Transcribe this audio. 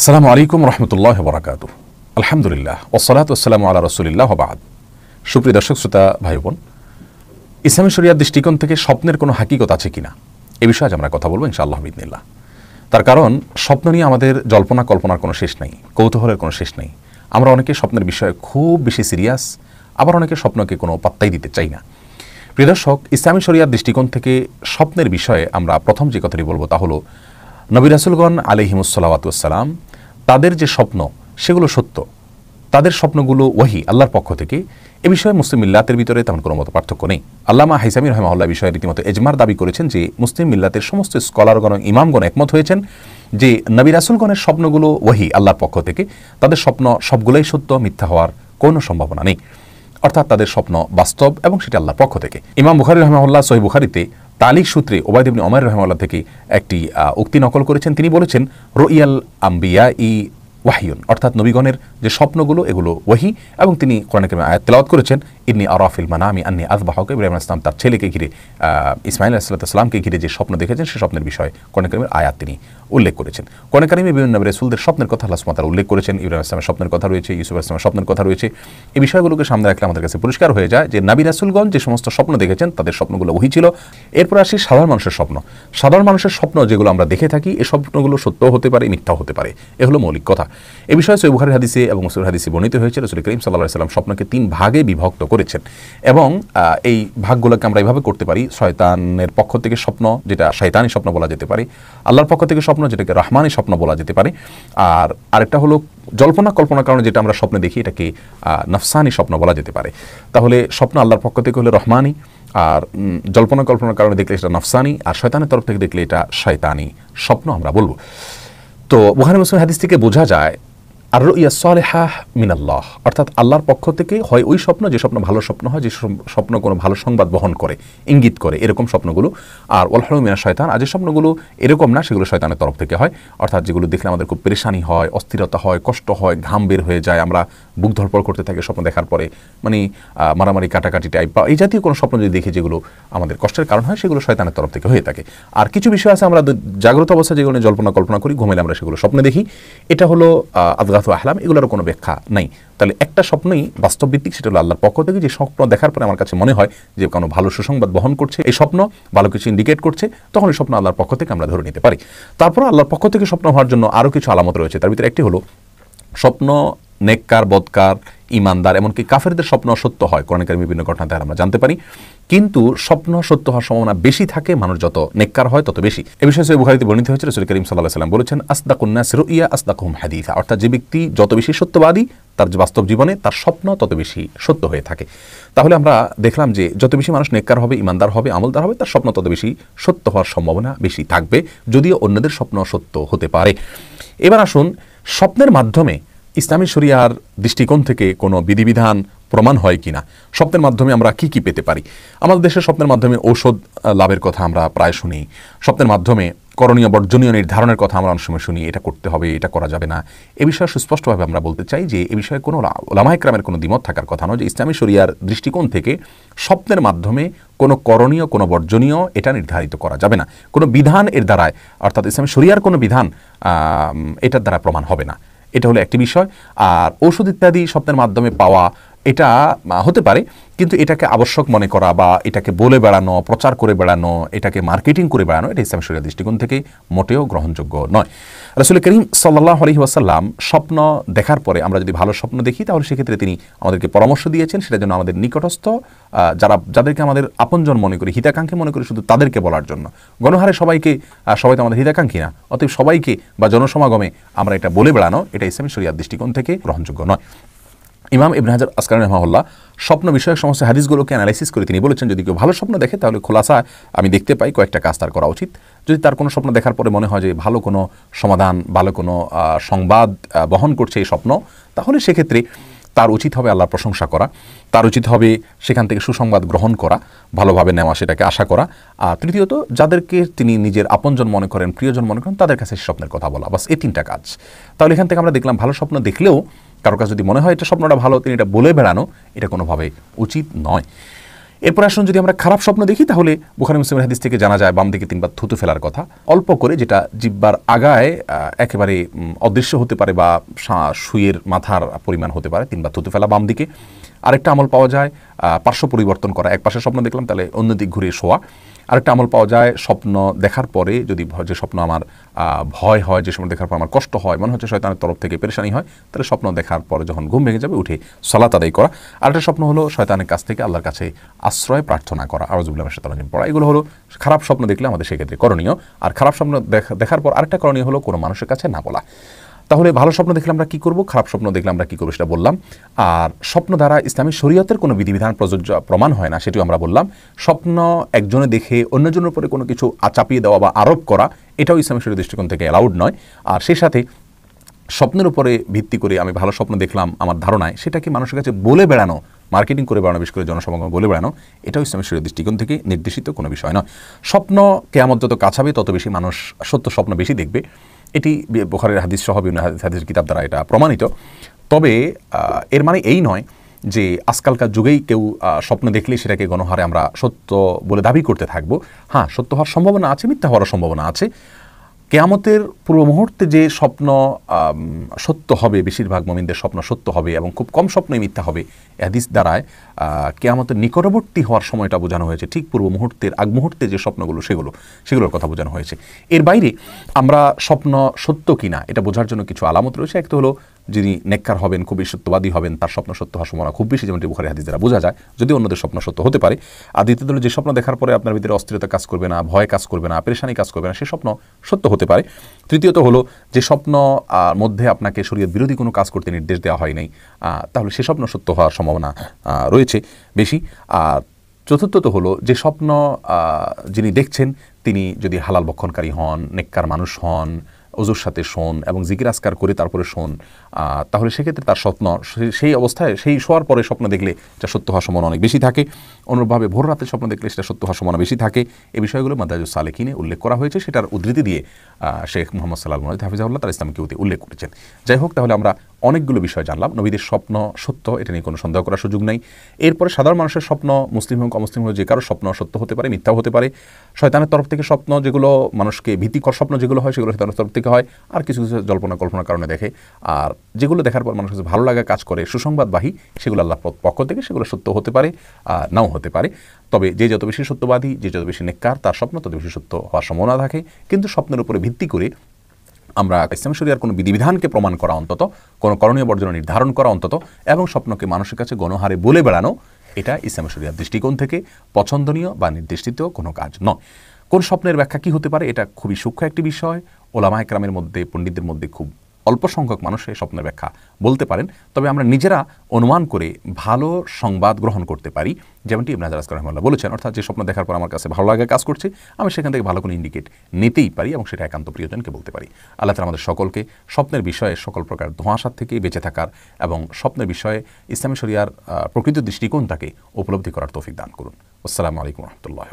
আসসালামু আলাইকুম রহমতুল্লাহ বরাকাত আলহামদুলিল্লাহ ওসলাত ওসালাম আল্লাহ রসুলিল্লাহ বাদ সুপ্রিয় দর্শক শ্রোতা ভাই বোন ইসলামী শরিয়ার দৃষ্টিকোণ থেকে স্বপ্নের কোনো হাকিকত আছে কিনা এ বিষয়ে আজ আমরা কথা বলবো ইনশাআল্লাহ বিদিনিল্লাহ তার কারণ স্বপ্ন নিয়ে আমাদের জল্পনা কল্পনার কোনো শেষ নেই কৌতূহলের কোনো শেষ নেই আমরা অনেকে স্বপ্নের বিষয়ে খুব বেশি সিরিয়াস আবার অনেকে স্বপ্নকে কোনো পাত্তাই দিতে চাই না প্রিয় দর্শক ইসলামী শরিয়ার দৃষ্টিকোণ থেকে স্বপ্নের বিষয়ে আমরা প্রথম যে কথাটি বলবো তা হলো নবী রাসুলগণ আলিহিমুসাল্লাতাম তাদের যে স্বপ্ন সেগুলো সত্য তাদের স্বপ্নগুলো ওহি আল্লাহর পক্ষ থেকে এ বিষয়ে মুসলিম মিল্লাতের ভিতরে তেমন কোনো মতো পার্থক্য নেই আল্লামা হাইসামি রহমাউল্লাহ বিষয়ে রীতিমতো এজমার দাবি করেছেন যে মুসলিম মিল্লাতের সমস্ত স্কলারগণ ইমামগণ একমত হয়েছেন যে নবী রাসুলগণের স্বপ্নগুলো ওহি আল্লাহর পক্ষ থেকে তাদের স্বপ্ন সবগুলোই সত্য মিথ্যা হওয়ার কোনো সম্ভাবনা নেই অর্থাৎ তাদের স্বপ্ন বাস্তব এবং সেটা আল্লাহর পক্ষ থেকে ইমাম বুখারি রহমাউল্লাহ সহি বুখারিতে তালিক সূত্রে ওবায়দ ইবনে অমর রহমাল্লাহ থেকে একটি উক্তি নকল করেছেন তিনি বলেছেন রোয়াল আম্বিয়া ই ওয়াহিউন অর্থাৎ নবীগণের যে স্বপ্নগুলো এগুলো ওয়াহি এবং তিনি কোরআনকরিমে আয়াত তেলাওয়াত করেছেন ইন্নি আরাফিল মানামি আন্নি আজবাহক ইব্রাহিম ইসলাম তার ছেলেকে ঘিরে ইসমাইল আসলাতামকে ঘিরে যে স্বপ্ন দেখেছেন সে স্বপ্নের বিষয়ে কোরআনকরিমের আয়াত তিনি উল্লেখ করেছেন কারিমে বিভিন্ন রেসুলদের স্বপ্নের কথা আল্লাহ সুমাতার উল্লেখ করেছেন ইব্রাহিম ইসলামের স্বপ্নের কথা রয়েছে ইউসুফ ইসলামের স্বপ্নের কথা রয়েছে এই বিষয়গুলোকে সামনে রাখলে আমাদের কাছে পরিষ্কার হয়ে যায় যে নাবি রাসুলগঞ্জ যে সমস্ত স্বপ্ন দেখেছেন তাদের স্বপ্নগুলো ওহি ছিল এরপর আসি সাধারণ মানুষের স্বপ্ন সাধারণ মানুষের স্বপ্ন যেগুলো আমরা দেখে থাকি এই স্বপ্নগুলো সত্য হতে পারে মিথ্যা হতে পারে এ হলো মৌলিক কথা এ বিষয়ে বুখারের হাদিসে এবং মুসুর হাদিসে বর্ণিত হয়েছে রসুল করিম সাল্লাহ সাল্লাম স্বপ্নকে তিন ভাগে বিভক্ত করেছেন এবং এই ভাগগুলোকে আমরা এভাবে করতে পারি শয়তানের পক্ষ থেকে স্বপ্ন যেটা শয়তানি স্বপ্ন বলা যেতে পারে আল্লাহর পক্ষ থেকে স্বপ্ন যেটাকে রহমানি স্বপ্ন বলা যেতে পারে আর আরেকটা হলো জল্পনা কল্পনার কারণে যেটা আমরা স্বপ্নে দেখি এটাকে নফসানি স্বপ্ন বলা যেতে পারে তাহলে স্বপ্ন আল্লাহর পক্ষ থেকে হলে রহমানি আর জল্পনা কল্পনার কারণে দেখলে এটা নফসানি আর শয়তানের তরফ থেকে দেখলে এটা শয়তানি স্বপ্ন আমরা বলবো তো বুহারি মুসলিম হাদিস থেকে বোঝা যায় আর ইয়া সলেহা মিনাল্লাহ অর্থাৎ আল্লাহর পক্ষ থেকে হয় ওই স্বপ্ন যে স্বপ্ন ভালো স্বপ্ন হয় যে স্বপ্ন কোনো ভালো সংবাদ বহন করে ইঙ্গিত করে এরকম স্বপ্নগুলো আর ওলহল মিনা শয়তান আর যে স্বপ্নগুলো এরকম না সেগুলো শয়তানের তরফ থেকে হয় অর্থাৎ যেগুলো দেখলে আমাদের খুব পেরেশানি হয় অস্থিরতা হয় কষ্ট হয় ঘাম বের হয়ে যায় আমরা বুক ধরপড় করতে থাকি স্বপ্ন দেখার পরে মানে মারামারি কাটাকাটি টাইপ বা এই জাতীয় কোনো স্বপ্ন যদি দেখি যেগুলো আমাদের কষ্টের কারণ হয় সেগুলো শয়তানের তরফ থেকে হয়ে থাকে আর কিছু বিষয় আছে আমরা জাগ্রত অবস্থা যেগুলো জল্পনা কল্পনা করি ঘুমেলে আমরা সেগুলো স্বপ্নে দেখি এটা হলো আদগা আদালত আহলাম এগুলোরও কোনো ব্যাখ্যা নাই তাহলে একটা স্বপ্নই বাস্তবভিত্তিক সেটা হলো আল্লাহর পক্ষ থেকে যে স্বপ্ন দেখার পরে আমার কাছে মনে হয় যে কোনো ভালো সুসংবাদ বহন করছে এই স্বপ্ন ভালো কিছু ইন্ডিকেট করছে তখন এই স্বপ্ন আল্লাহর পক্ষ থেকে আমরা ধরে নিতে পারি তারপর আল্লাহর পক্ষ থেকে স্বপ্ন হওয়ার জন্য আরও কিছু আলামত রয়েছে তার ভিতরে একটি হলো স্বপ্ন নেককার বদকার ইমানদার এমনকি কাফেরদের স্বপ্ন সত্য হয় কারিমের বিভিন্ন ঘটনা দ্বারা আমরা জানতে পারি কিন্তু স্বপ্ন সত্য হওয়ার সম্ভাবনা বেশি থাকে মানুষ যত নেককার হয় তত বেশি এ বিষয়ে সৈব বুখারিতে বর্ণিত হয়েছে রসুল করিম সাল্লাহ সাল্লাম বলেছেন আসদাকুন্না সিরু ইয়া আসদাকুম হাদিফা অর্থাৎ যে ব্যক্তি যত বেশি সত্যবাদী তার বাস্তব জীবনে তার স্বপ্ন তত বেশি সত্য হয়ে থাকে তাহলে আমরা দেখলাম যে যত বেশি মানুষ নেককার হবে ইমানদার হবে আমলদার হবে তার স্বপ্ন তত বেশি সত্য হওয়ার সম্ভাবনা বেশি থাকবে যদিও অন্যদের স্বপ্ন সত্য হতে পারে এবার আসুন স্বপ্নের মাধ্যমে ইসলামী শরিয়ার দৃষ্টিকোণ থেকে কোনো বিধিবিধান প্রমাণ হয় কি না স্বপ্নের মাধ্যমে আমরা কি কি পেতে পারি আমাদের দেশে স্বপ্নের মাধ্যমে ঔষধ লাভের কথা আমরা প্রায় শুনি স্বপ্নের মাধ্যমে করণীয় বর্জনীয় নির্ধারণের কথা আমরা অনেক সময় শুনি এটা করতে হবে এটা করা যাবে না এ বিষয়ে সুস্পষ্টভাবে আমরা বলতে চাই যে এ বিষয়ে কোনো লামাহিক্রামের কোনো দ্বিমত থাকার কথা নয় যে ইসলামী শরিয়ার দৃষ্টিকোণ থেকে স্বপ্নের মাধ্যমে কোনো করণীয় কোনো বর্জনীয় এটা নির্ধারিত করা যাবে না কোনো বিধান এর দ্বারায় অর্থাৎ ইসলামী শরিয়ার কোনো বিধান এটার দ্বারা প্রমাণ হবে না এটা হলো একটি বিষয় আর ওষুধ ইত্যাদি স্বপ্নের মাধ্যমে পাওয়া এটা হতে পারে কিন্তু এটাকে আবশ্যক মনে করা বা এটাকে বলে বেড়ানো প্রচার করে বেড়ানো এটাকে মার্কেটিং করে বেড়ানো এটা ইসলাম শরীর দৃষ্টিকোণ থেকে মোটেও গ্রহণযোগ্য নয় রসুল করিম সাল্লাহ আলহি ওয়াসাল্লাম স্বপ্ন দেখার পরে আমরা যদি ভালো স্বপ্ন দেখি তাহলে সেক্ষেত্রে তিনি আমাদেরকে পরামর্শ দিয়েছেন সেটা যেন আমাদের নিকটস্থ যারা যাদেরকে আমাদের আপনজন মনে করি হিতাকাঙ্ক্ষী মনে করি শুধু তাদেরকে বলার জন্য গণহারে সবাইকে সবাই তো আমাদের হিতাকাঙ্ক্ষী না অতএব সবাইকে বা জনসমাগমে আমরা এটা বলে বেড়ানো এটা ইসলামী শরিয়ার দৃষ্টিকোণ থেকে গ্রহণযোগ্য নয় ইমাম ইবন হাজার আসকার রহমাল্লাহ স্বপ্ন বিষয়ক সমস্ত হাদিসগুলোকে অ্যানালাইসিস করে তিনি বলেছেন যদি কেউ ভালো স্বপ্ন দেখে তাহলে খোলাসা আমি দেখতে পাই কয়েকটা কাজ তার করা উচিত যদি তার কোনো স্বপ্ন দেখার পরে মনে হয় যে ভালো কোনো সমাধান ভালো কোনো সংবাদ বহন করছে এই স্বপ্ন তাহলে সেক্ষেত্রে তার উচিত হবে আল্লাহর প্রশংসা করা তার উচিত হবে সেখান থেকে সুসংবাদ গ্রহণ করা ভালোভাবে নেওয়া সেটাকে আশা করা আর তৃতীয়ত যাদেরকে তিনি নিজের আপনজন মনে করেন প্রিয়জন মনে করেন তাদের কাছে স্বপ্নের কথা বলা বাস এই তিনটা কাজ তাহলে এখান থেকে আমরা দেখলাম ভালো স্বপ্ন দেখলেও কারো কাছে যদি মনে হয় এটা স্বপ্নটা ভালো তিনি এটা বলে বেড়ানো এটা কোনোভাবে উচিত নয় এরপর আসুন যদি আমরা খারাপ স্বপ্ন দেখি তাহলে বুখারি মুসলিমের হাদিস থেকে জানা যায় বাম দিকে তিনবার থুতু ফেলার কথা অল্প করে যেটা জিব্বার আগায় একেবারে অদৃশ্য হতে পারে বা শুয়ের মাথার পরিমাণ হতে পারে তিনবার থুতু ফেলা বাম দিকে আরেকটা আমল পাওয়া যায় পার্শ্ব পরিবর্তন করা এক পাশে স্বপ্ন দেখলাম তাহলে অন্য দিক ঘুরে শোয়া আরেকটা আমল পাওয়া যায় স্বপ্ন দেখার পরে যদি যে স্বপ্ন আমার ভয় হয় যে স্বপ্ন দেখার পর আমার কষ্ট হয় মনে হচ্ছে শয়তানের তরফ থেকে পেরেশানি হয় তাহলে স্বপ্ন দেখার পরে যখন ঘুম ভেঙে যাবে উঠে সলাত আদায় করা আরেকটা স্বপ্ন হলো শয়তানের কাছ থেকে আল্লাহর কাছে আশ্রয় প্রার্থনা করা আর আরজুবুল্লাহ শতানজিম পড়া এগুলো হলো খারাপ স্বপ্ন দেখলে আমাদের সেক্ষেত্রে করণীয় আর খারাপ স্বপ্ন দেখার পর আরেকটা করণীয় হলো কোনো মানুষের কাছে না বলা তাহলে ভালো স্বপ্ন দেখলে আমরা কি করব খারাপ স্বপ্ন দেখলে আমরা কি করব সেটা বললাম আর স্বপ্ন দ্বারা ইসলামী শরীয়তের কোনো বিধিবিধান প্রযোজ্য প্রমাণ হয় না সেটিও আমরা বললাম স্বপ্ন একজনে দেখে অন্যজনের উপরে কোনো কিছু চাপিয়ে দেওয়া বা আরোপ করা এটাও ইসলামী শরীর দৃষ্টিকোণ থেকে অ্যালাউড নয় আর সেই সাথে স্বপ্নের উপরে ভিত্তি করে আমি ভালো স্বপ্ন দেখলাম আমার ধারণায় সেটাকে মানুষের কাছে বলে বেড়ানো মার্কেটিং করে বেড়ানো বিশেষ করে জনসমাগম বলে বেড়ানো এটাও ইসলামের শরীর দৃষ্টিকোণ থেকে নির্দেশিত কোনো বিষয় নয় স্বপ্ন কেয়ামত যত কাছাবে তত বেশি মানুষ সত্য স্বপ্ন বেশি দেখবে এটি বোখারের হাদিস সহ বিভিন্ন হাদিসের কিতাব দ্বারা এটা প্রমাণিত তবে এর মানে এই নয় যে আজকালকার যুগেই কেউ স্বপ্ন দেখলে সেটাকে গণহারে আমরা সত্য বলে দাবি করতে থাকবো হ্যাঁ সত্য হওয়ার সম্ভাবনা আছে মিথ্যা হওয়ার সম্ভাবনা আছে কেয়ামতের পূর্ব মুহূর্তে যে স্বপ্ন সত্য হবে বেশিরভাগ মমিনদের স্বপ্ন সত্য হবে এবং খুব কম স্বপ্নই মিথ্যা হবে হাদিস দ্বারায় কেয়ামতের নিকটবর্তী হওয়ার সময়টা বোঝানো হয়েছে ঠিক পূর্ব মুহূর্তের আগ মুহূর্তে যে স্বপ্নগুলো সেগুলো সেগুলোর কথা বোঝানো হয়েছে এর বাইরে আমরা স্বপ্ন সত্য কিনা এটা বোঝার জন্য কিছু আলামত রয়েছে একটা হলো যিনি নেককার হবেন খুবই সত্যবাদী হবেন তার স্বপ্ন সত্য হওয়ার সম্ভাবনা খুব বেশি যেমনটি বুখারি হাদিস দ্বারা বোঝা যায় যদি অন্যদের স্বপ্ন সত্য হতে পারে আর দ্বিতীয় দলের যে স্বপ্ন দেখার পরে আপনার ভিতরে অস্থিরতা কাজ করবে না ভয় কাজ করবে না পেরেশানি কাজ করবে না সে স্বপ্ন সত্য হতে পারে তৃতীয়ত হলো যে স্বপ্ন মধ্যে আপনাকে শরীর বিরোধী কোনো কাজ করতে নির্দেশ দেওয়া হয় নাই তাহলে সে স্বপ্ন সত্য হওয়ার সম্ভাবনা রয়েছে বেশি আর চতুর্থত হলো যে স্বপ্ন যিনি দেখছেন তিনি যদি হালাল ভক্ষণকারী হন নেককার মানুষ হন অজুর সাথে শোন এবং জিকির আসকার করে তারপরে শোন তাহলে সেক্ষেত্রে তার স্বপ্ন সেই অবস্থায় সেই শোয়ার পরে স্বপ্ন দেখলে এটা সত্য হওয়ার সম্ভাবনা অনেক বেশি থাকে অনুরূপভাবে ভোর রাতে স্বপ্ন দেখলে সেটা সত্য হওয়ার সম্ভাবনা বেশি থাকে এই বিষয়গুলো মাদাজু সালেকিনে উল্লেখ করা হয়েছে সেটার উদ্ধৃতি দিয়ে শেখ মোহাম্মদ সাল্লাহ হাফিজাউল্লাহ তার ইসলামকে উল্লেখ করেছেন যাই হোক তাহলে আমরা অনেকগুলো বিষয় জানলাম নবীদের স্বপ্ন সত্য এটা নিয়ে কোনো সন্দেহ করার সুযোগ নেই এরপরে সাধারণ মানুষের স্বপ্ন মুসলিম হোক অমুসলিম হোক যে কারো স্বপ্ন সত্য হতে পারে মিথ্যাও হতে পারে শয়তানের তরফ থেকে স্বপ্ন যেগুলো মানুষকে ভীতিকর স্বপ্ন যেগুলো হয় সেগুলো শয়তানের তরফ থেকে হয় আর কিছু কিছু জল্পনা কল্পনার কারণে দেখে আর যেগুলো দেখার পর মানুষের ভালো লাগা কাজ করে সুসংবাদবাহী সেগুলো আল্লাহ পক্ষ থেকে সেগুলো সত্য হতে পারে নাও হতে পারে তবে যে যত বেশি সত্যবাদী যে যত বেশি নেককার তার স্বপ্ন তত বেশি সত্য হওয়ার সম্ভাবনা থাকে কিন্তু স্বপ্নের উপরে ভিত্তি করে আমরা ইসলাম শরিয়ার কোনো বিধিবিধানকে প্রমাণ করা অন্তত কোনো করণীয় বর্জন নির্ধারণ করা অন্তত এবং স্বপ্নকে মানুষের কাছে গণহারে বলে বেড়ানো এটা ইসলাম শরিয়ার দৃষ্টিকোণ থেকে পছন্দনীয় বা নির্দেশিত কোনো কাজ নয় কোন স্বপ্নের ব্যাখ্যা কী হতে পারে এটা খুবই সূক্ষ্ম একটি বিষয় ওলামা একরামের মধ্যে পণ্ডিতদের মধ্যে খুব অল্প সংখ্যক মানুষ এই স্বপ্নের ব্যাখ্যা বলতে পারেন তবে আমরা নিজেরা অনুমান করে ভালো সংবাদ গ্রহণ করতে পারি যেমনটি ইমরাজ রাজকর রহমাল্লাহ বলেছেন অর্থাৎ যে স্বপ্ন দেখার পর আমার কাছে ভালো লাগে কাজ করছে আমি সেখান থেকে ভালো কোনো ইন্ডিকেট নিতেই পারি এবং সেটা একান্ত প্রিয়জনকে বলতে পারি আল্লাহ তালা আমাদের সকলকে স্বপ্নের বিষয়ে সকল প্রকার ধোঁয়াশার থেকে বেঁচে থাকার এবং স্বপ্নের বিষয়ে ইসলামী শরিয়ার প্রকৃত দৃষ্টিকোণটাকে উপলব্ধি করার তৌফিক দান করুন আসসালামু আলাইকুম রহমতুল্লাহ